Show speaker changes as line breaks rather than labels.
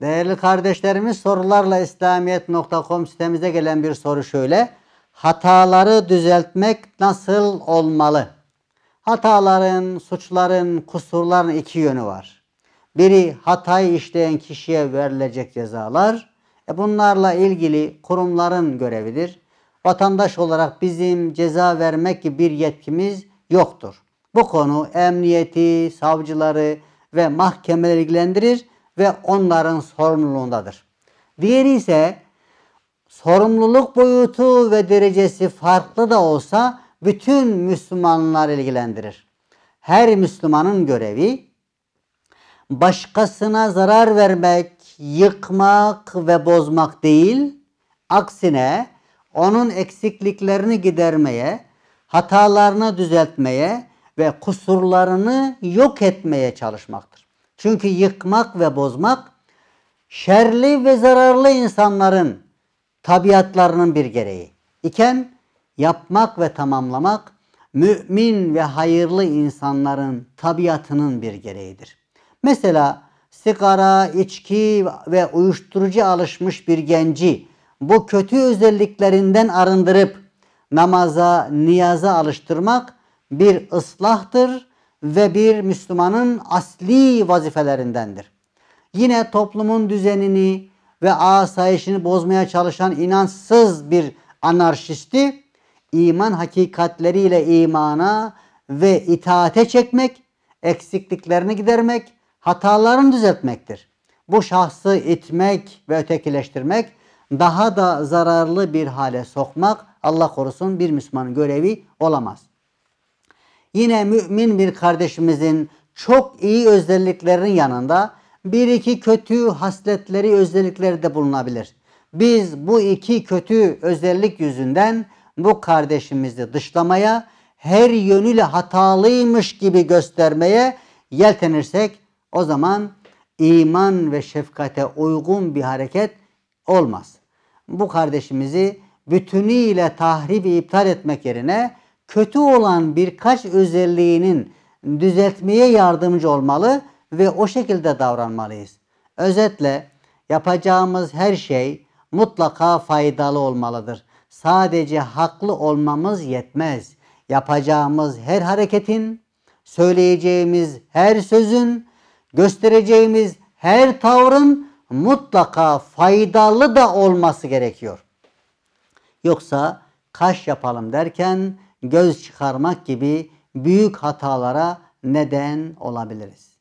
Değerli kardeşlerimiz sorularla İslamiyet.com sitemize gelen bir soru şöyle. Hataları düzeltmek nasıl olmalı? Hataların, suçların, kusurların iki yönü var. Biri hatayı işleyen kişiye verilecek cezalar. E bunlarla ilgili kurumların görevidir. Vatandaş olarak bizim ceza vermek gibi bir yetkimiz yoktur. Bu konu emniyeti, savcıları ve mahkemeleri ilgilendirir ve onların sorumluluğundadır. Diğeri ise sorumluluk boyutu ve derecesi farklı da olsa bütün Müslümanlar ilgilendirir. Her Müslümanın görevi başkasına zarar vermek, yıkmak ve bozmak değil, aksine onun eksikliklerini gidermeye, hatalarını düzeltmeye ve kusurlarını yok etmeye çalışmaktır. Çünkü yıkmak ve bozmak şerli ve zararlı insanların tabiatlarının bir gereği iken yapmak ve tamamlamak mümin ve hayırlı insanların tabiatının bir gereğidir. Mesela sigara, içki ve uyuşturucu alışmış bir genci bu kötü özelliklerinden arındırıp namaza, niyaza alıştırmak bir ıslahtır ve bir Müslümanın asli vazifelerindendir. Yine toplumun düzenini ve asayişini bozmaya çalışan inansız bir anarşisti iman hakikatleriyle imana ve itaate çekmek, eksikliklerini gidermek, hatalarını düzeltmektir. Bu şahsı itmek ve ötekileştirmek, daha da zararlı bir hale sokmak Allah korusun bir Müslümanın görevi olamaz yine mümin bir kardeşimizin çok iyi özelliklerin yanında bir iki kötü hasletleri özellikleri de bulunabilir. Biz bu iki kötü özellik yüzünden bu kardeşimizi dışlamaya, her yönüyle hatalıymış gibi göstermeye yeltenirsek o zaman iman ve şefkate uygun bir hareket olmaz. Bu kardeşimizi bütünüyle tahrip iptal etmek yerine kötü olan birkaç özelliğinin düzeltmeye yardımcı olmalı ve o şekilde davranmalıyız. Özetle yapacağımız her şey mutlaka faydalı olmalıdır. Sadece haklı olmamız yetmez. Yapacağımız her hareketin, söyleyeceğimiz her sözün, göstereceğimiz her tavrın mutlaka faydalı da olması gerekiyor. Yoksa kaş yapalım derken göz çıkarmak gibi büyük hatalara neden olabiliriz.